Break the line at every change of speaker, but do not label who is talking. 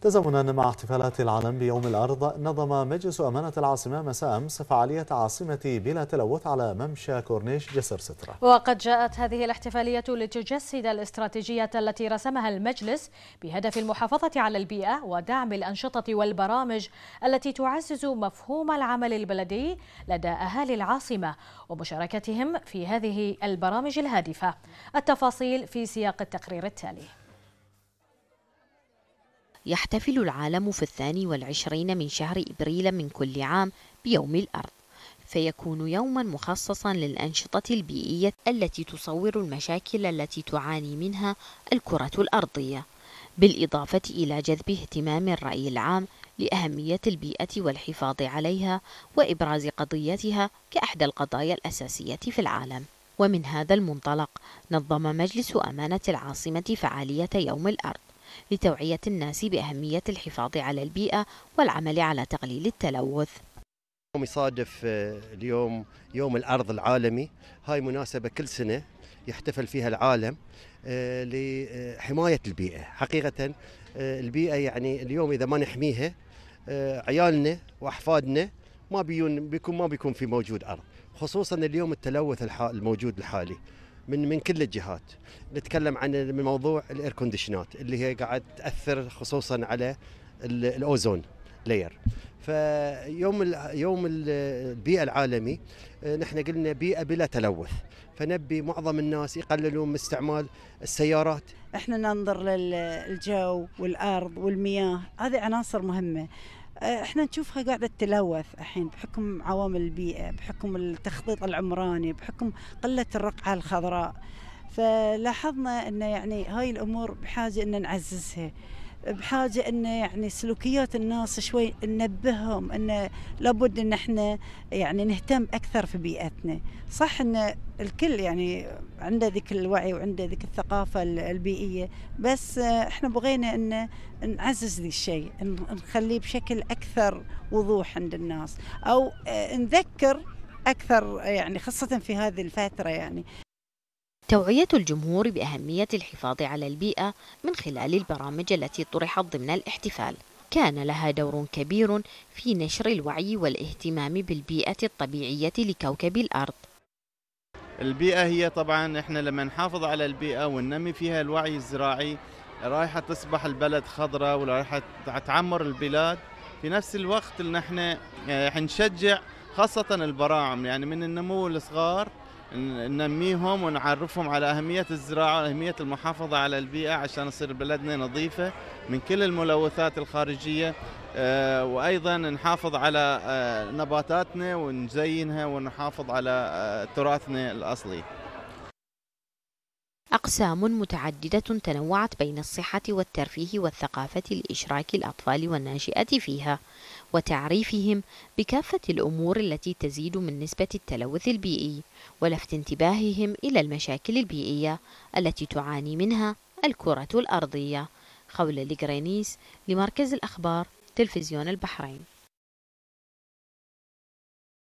تزامنا مع احتفالات العالم بيوم الأرض نظم مجلس أمانة العاصمة مساء أمس فعالية عاصمة بلا تلوث على ممشى كورنيش
جسر سترة
وقد جاءت هذه الاحتفالية لتجسد الاستراتيجية التي رسمها المجلس بهدف المحافظة على البيئة ودعم الأنشطة والبرامج التي تعزز مفهوم العمل البلدي لدى أهالي العاصمة ومشاركتهم في هذه البرامج الهادفة التفاصيل في سياق التقرير التالي يحتفل العالم في الثاني والعشرين من شهر إبريل من كل عام بيوم الأرض فيكون يوما مخصصا للأنشطة البيئية التي تصور المشاكل التي تعاني منها الكرة الأرضية بالإضافة إلى جذب اهتمام الرأي العام لأهمية البيئة والحفاظ عليها وإبراز قضيتها كأحدى القضايا الأساسية في العالم ومن هذا المنطلق نظم مجلس أمانة العاصمة فعالية يوم الأرض لتوعية الناس بأهمية الحفاظ على البيئة والعمل على تقليل التلوث
يوم يصادف آه، اليوم يوم الأرض العالمي هاي مناسبة كل سنة يحتفل فيها العالم آه، لحماية البيئة حقيقة آه، البيئة يعني اليوم إذا ما نحميها عيالنا وأحفادنا ما بيكون ما بيكون في موجود أرض خصوصا اليوم التلوث الموجود الحالي من من كل الجهات نتكلم عن موضوع الاير كونديشنات اللي هي قاعد تاثر خصوصا على الاوزون لاير فيوم يوم البيئه العالمي آه، نحن قلنا بيئه بلا تلوث فنبي معظم الناس يقللون من استعمال السيارات
احنا ننظر للجو والارض والمياه هذه عناصر مهمه احنا نشوفها قاعده تتلوث الحين بحكم عوامل البيئه بحكم التخطيط العمراني بحكم قله الرقعه الخضراء فلاحظنا ان يعني هاي الامور بحاجه ان نعززها بحاجه ان يعني سلوكيات الناس شوي ننبههم ان لابد ان احنا يعني نهتم اكثر في بيئتنا صح ان الكل يعني عنده ذيك الوعي وعنده ذيك الثقافه البيئيه بس احنا بغينا ان نعزز ذي الشيء نخليه بشكل اكثر وضوح عند الناس او نذكر اكثر يعني خاصه في هذه الفتره يعني
توعية الجمهور بأهمية الحفاظ على البيئة من خلال البرامج التي طرحت ضمن الاحتفال كان لها دور كبير في نشر الوعي والاهتمام بالبيئة الطبيعية لكوكب الأرض
البيئة هي طبعا احنا لما نحافظ على البيئة وننمي فيها الوعي الزراعي رايحة تصبح البلد خضراء ورايحة تعمر البلاد في نفس الوقت ان احنا آه، حنشجع خاصة البراعم يعني من النمو الصغار ننميهم ونعرفهم على أهمية الزراعة وأهمية المحافظة على البيئة عشان تصير بلدنا نظيفة من كل الملوثات الخارجية آه، وأيضا نحافظ على آه، نباتاتنا ونزينها ونحافظ على آه، تراثنا الأصلي
أقسام متعددة تنوعت بين الصحة والترفيه والثقافة لإشراك الأطفال والناشئة فيها وتعريفهم بكافة الأمور التي تزيد من نسبة التلوث البيئي ولفت انتباههم إلى المشاكل البيئية التي تعاني منها الكرة الأرضية خول لجرينيس لمركز الأخبار تلفزيون البحرين